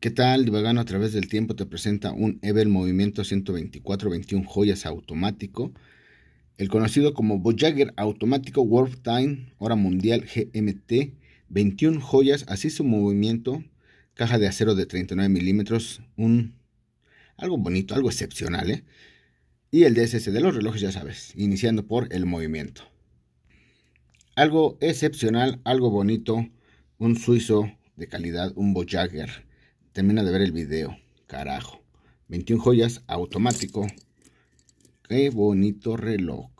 ¿Qué tal? Divagano a través del tiempo te presenta un Ebel Movimiento 124-21 joyas automático, el conocido como Voyager Automático World Time, hora mundial GMT, 21 joyas, así su movimiento, caja de acero de 39 milímetros, un algo bonito, algo excepcional, ¿eh? Y el DSS de los relojes, ya sabes, iniciando por el movimiento. Algo excepcional, algo bonito, un suizo de calidad, un Voyager termina de ver el video. Carajo. 21 joyas automático. Qué bonito reloj.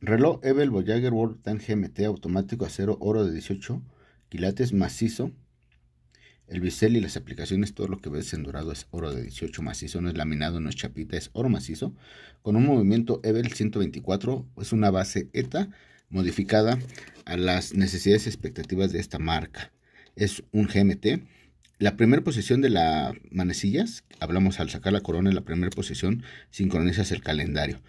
Reloj Evel Voyager World Tan GMT automático acero oro de 18 quilates macizo. El bisel y las aplicaciones, todo lo que ves en dorado es oro de 18 macizo, no es laminado, no es chapita, es oro macizo. Con un movimiento Evel 124, es una base ETA modificada a las necesidades y expectativas de esta marca es un GMT. La primera posición de las manecillas, hablamos al sacar la corona en la primera posición, sincronizas el calendario.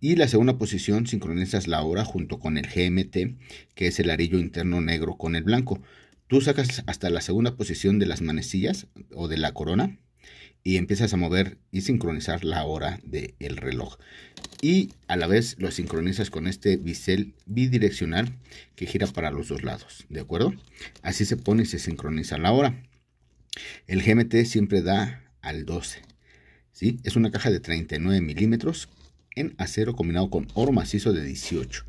Y la segunda posición sincronizas la hora junto con el GMT, que es el arillo interno negro con el blanco. Tú sacas hasta la segunda posición de las manecillas o de la corona y empiezas a mover y sincronizar la hora del reloj. Y a la vez lo sincronizas con este bisel bidireccional que gira para los dos lados, ¿de acuerdo? Así se pone y se sincroniza la hora. El GMT siempre da al 12, ¿sí? Es una caja de 39 milímetros en acero combinado con oro macizo de 18.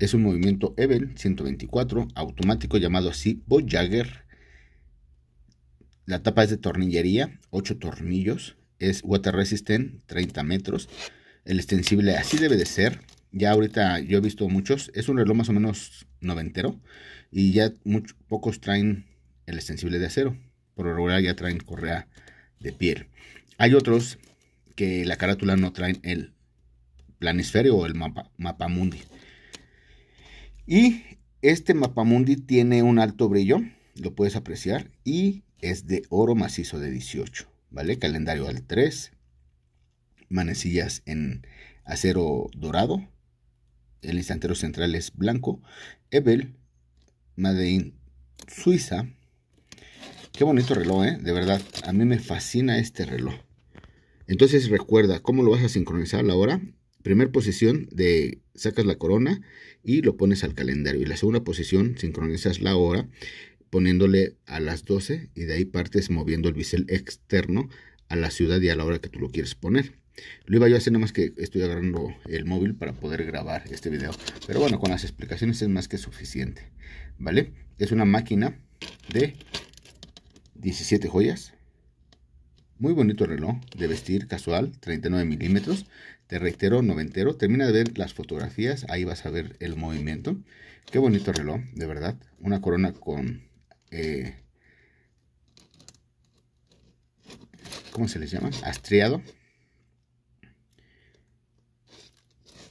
Es un movimiento Ebel 124 automático llamado así Voyager la tapa es de tornillería, 8 tornillos. Es water resistant, 30 metros. El extensible así debe de ser. Ya ahorita yo he visto muchos. Es un reloj más o menos noventero. Y ya muchos pocos traen el extensible de acero. Por lo regular ya traen correa de piel. Hay otros que la carátula no traen el planisferio o el mapa, mundi Y este mapa mundi tiene un alto brillo, lo puedes apreciar, y es de oro macizo de 18, ¿vale? Calendario al 3, manecillas en acero dorado, el instantero central es blanco, Ebel, Made Suiza. Qué bonito reloj, ¿eh? De verdad, a mí me fascina este reloj. Entonces recuerda cómo lo vas a sincronizar la hora. Primer posición de sacas la corona y lo pones al calendario. Y la segunda posición sincronizas la hora poniéndole a las 12 y de ahí partes moviendo el bisel externo a la ciudad y a la hora que tú lo quieres poner. Lo iba yo a hacer nada más que estoy agarrando el móvil para poder grabar este video. Pero bueno, con las explicaciones es más que suficiente. ¿Vale? Es una máquina de 17 joyas. Muy bonito reloj de vestir casual, 39 milímetros. Te reitero, noventero. Termina de ver las fotografías, ahí vas a ver el movimiento. Qué bonito reloj, de verdad. Una corona con eh, ¿cómo se les llama? astriado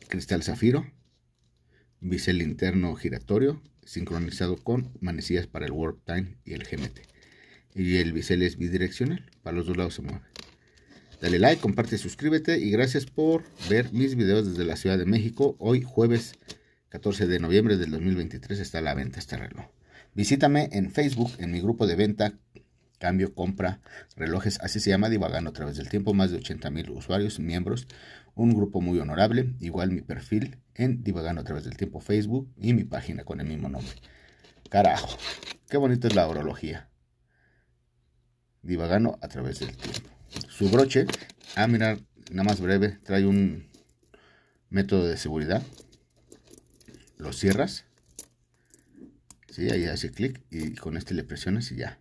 Cristal zafiro. Bisel interno giratorio, sincronizado con manecillas para el Warp Time y el GMT. Y el bisel es bidireccional, para los dos lados se mueve. Dale like, comparte, suscríbete y gracias por ver mis videos desde la Ciudad de México. Hoy jueves 14 de noviembre del 2023 está a la venta este reloj. Visítame en Facebook, en mi grupo de venta, cambio, compra, relojes, así se llama, divagando a través del tiempo, más de 80 mil usuarios, miembros, un grupo muy honorable, igual mi perfil en divagando a través del tiempo Facebook y mi página con el mismo nombre. Carajo, qué bonita es la orología. Divagando a través del tiempo. Su broche, ah, mirar, nada más breve, trae un método de seguridad. Lo cierras Sí, ahí hace clic y con este le presionas y ya.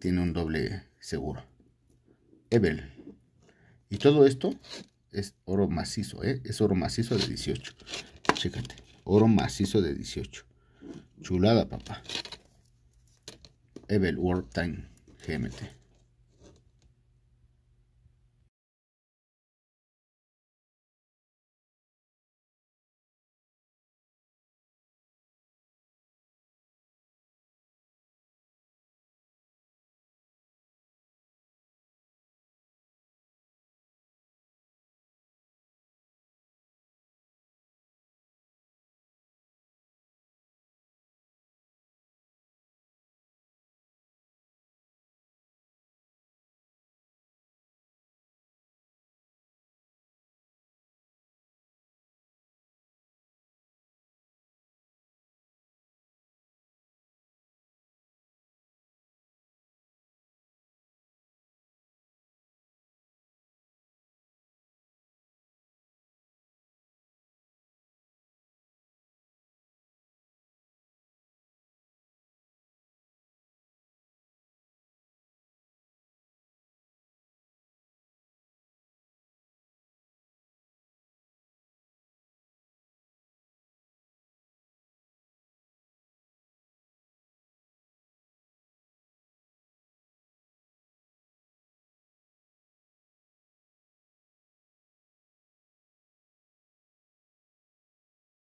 Tiene un doble seguro. Evel. Y todo esto es oro macizo, ¿eh? Es oro macizo de 18. Chécate. Oro macizo de 18. Chulada, papá. Evel World Time GMT.